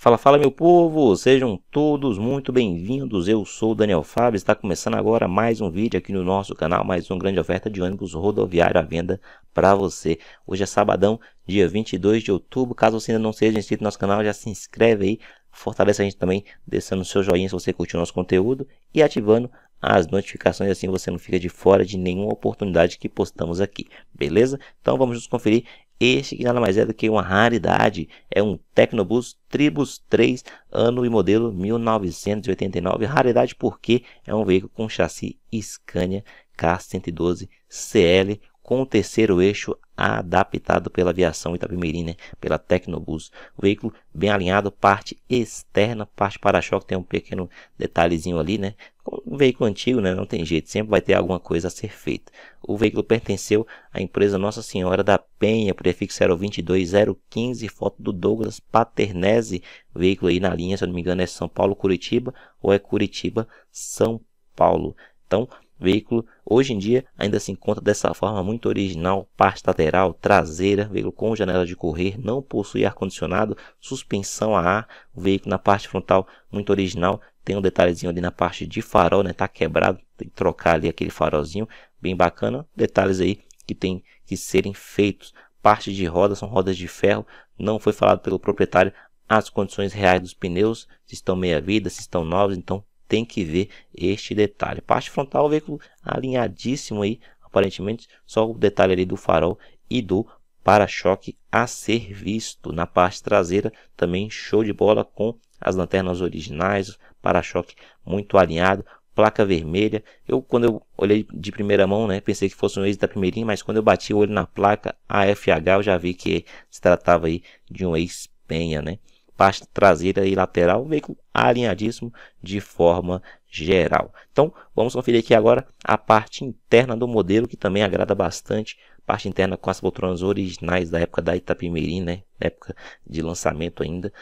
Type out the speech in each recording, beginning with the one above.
Fala, fala meu povo, sejam todos muito bem-vindos, eu sou Daniel Fábio, está começando agora mais um vídeo aqui no nosso canal, mais uma grande oferta de ônibus rodoviário à venda para você. Hoje é sabadão, dia 22 de outubro, caso você ainda não seja inscrito no nosso canal, já se inscreve aí, fortalece a gente também, deixando o seu joinha se você curtiu o nosso conteúdo e ativando as notificações, assim você não fica de fora de nenhuma oportunidade que postamos aqui, beleza? Então vamos nos conferir este que nada mais é do que uma raridade, é um Tecnobus Tribus 3, ano e modelo 1989. Raridade porque é um veículo com chassi Scania K112 CL com o terceiro eixo adaptado pela aviação Itapemirim, né? pela Tecnobus. O veículo bem alinhado, parte externa, parte para-choque, tem um pequeno detalhezinho ali, né? Um veículo antigo, né? Não tem jeito, sempre vai ter alguma coisa a ser feita. O veículo pertenceu à empresa Nossa Senhora da Penha, prefixo 022015, foto do Douglas Paternese. Veículo aí na linha, se eu não me engano, é São Paulo-Curitiba ou é Curitiba-São Paulo. Então, veículo hoje em dia ainda se encontra dessa forma muito original, parte lateral, traseira, veículo com janela de correr, não possui ar-condicionado, suspensão a ar, o veículo na parte frontal muito original, tem um detalhezinho ali na parte de farol, né? Tá quebrado, tem que trocar ali aquele farolzinho, bem bacana. Detalhes aí que tem que serem feitos. Parte de rodas são rodas de ferro, não foi falado pelo proprietário as condições reais dos pneus, se estão meia vida, se estão novos, então tem que ver este detalhe. Parte frontal, o veículo alinhadíssimo aí, aparentemente, só o detalhe ali do farol e do para-choque a ser visto. Na parte traseira, também show de bola com as lanternas originais, para-choque muito alinhado, placa vermelha. Eu, quando eu olhei de primeira mão, né, pensei que fosse um ex da primeirinha, mas quando eu bati o olho na placa AFH, eu já vi que se tratava aí de um ex-penha, né parte traseira e lateral, veículo alinhadíssimo de forma geral. Então, vamos conferir aqui agora a parte interna do modelo, que também agrada bastante. Parte interna com as poltronas originais da época da Itapimirim né? Época de lançamento ainda.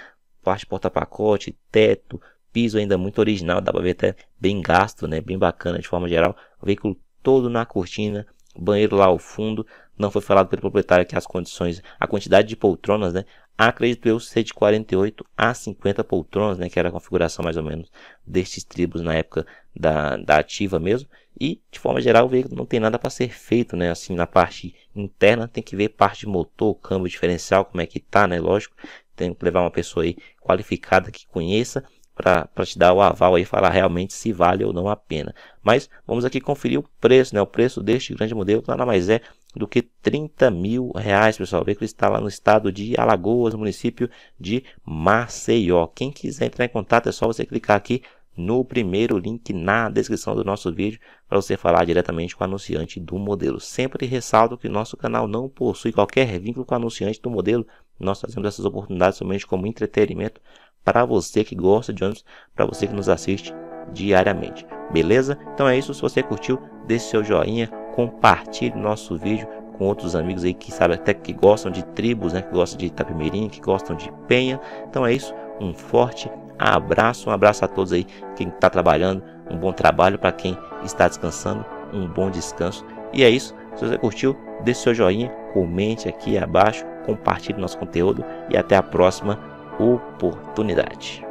Parte porta-pacote, teto, piso ainda muito original, dá para ver até bem gasto, né? Bem bacana de forma geral. O veículo todo na cortina, banheiro lá ao fundo. Não foi falado pelo proprietário que as condições, a quantidade de poltronas, né? acredito eu, ser de 48 a 50 poltronas, né, que era a configuração mais ou menos destes tribos na época da, da ativa mesmo. E, de forma geral, o veículo não tem nada para ser feito, né, assim, na parte interna, tem que ver parte de motor, câmbio diferencial, como é que tá, né, lógico. Tem que levar uma pessoa aí qualificada que conheça para te dar o aval e falar realmente se vale ou não a pena. Mas vamos aqui conferir o preço, né? O preço deste grande modelo nada mais é do que 30 mil reais, pessoal. que ele está lá no estado de Alagoas, no município de Maceió. Quem quiser entrar em contato é só você clicar aqui no primeiro link na descrição do nosso vídeo para você falar diretamente com o anunciante do modelo. Sempre ressalto que nosso canal não possui qualquer vínculo com o anunciante do modelo. Nós fazemos essas oportunidades somente como entretenimento para você que gosta de ônibus, para você que nos assiste diariamente. Beleza? Então é isso. Se você curtiu, deixe seu joinha, compartilhe nosso vídeo com outros amigos aí que sabem até que gostam de tribos, né? Que gostam de Itapemirim, que gostam de Penha. Então é isso. Um forte abraço, um abraço a todos aí quem está trabalhando, um bom trabalho para quem está descansando, um bom descanso. E é isso. Se você curtiu, deixe seu joinha, comente aqui abaixo, compartilhe nosso conteúdo e até a próxima oportunidade.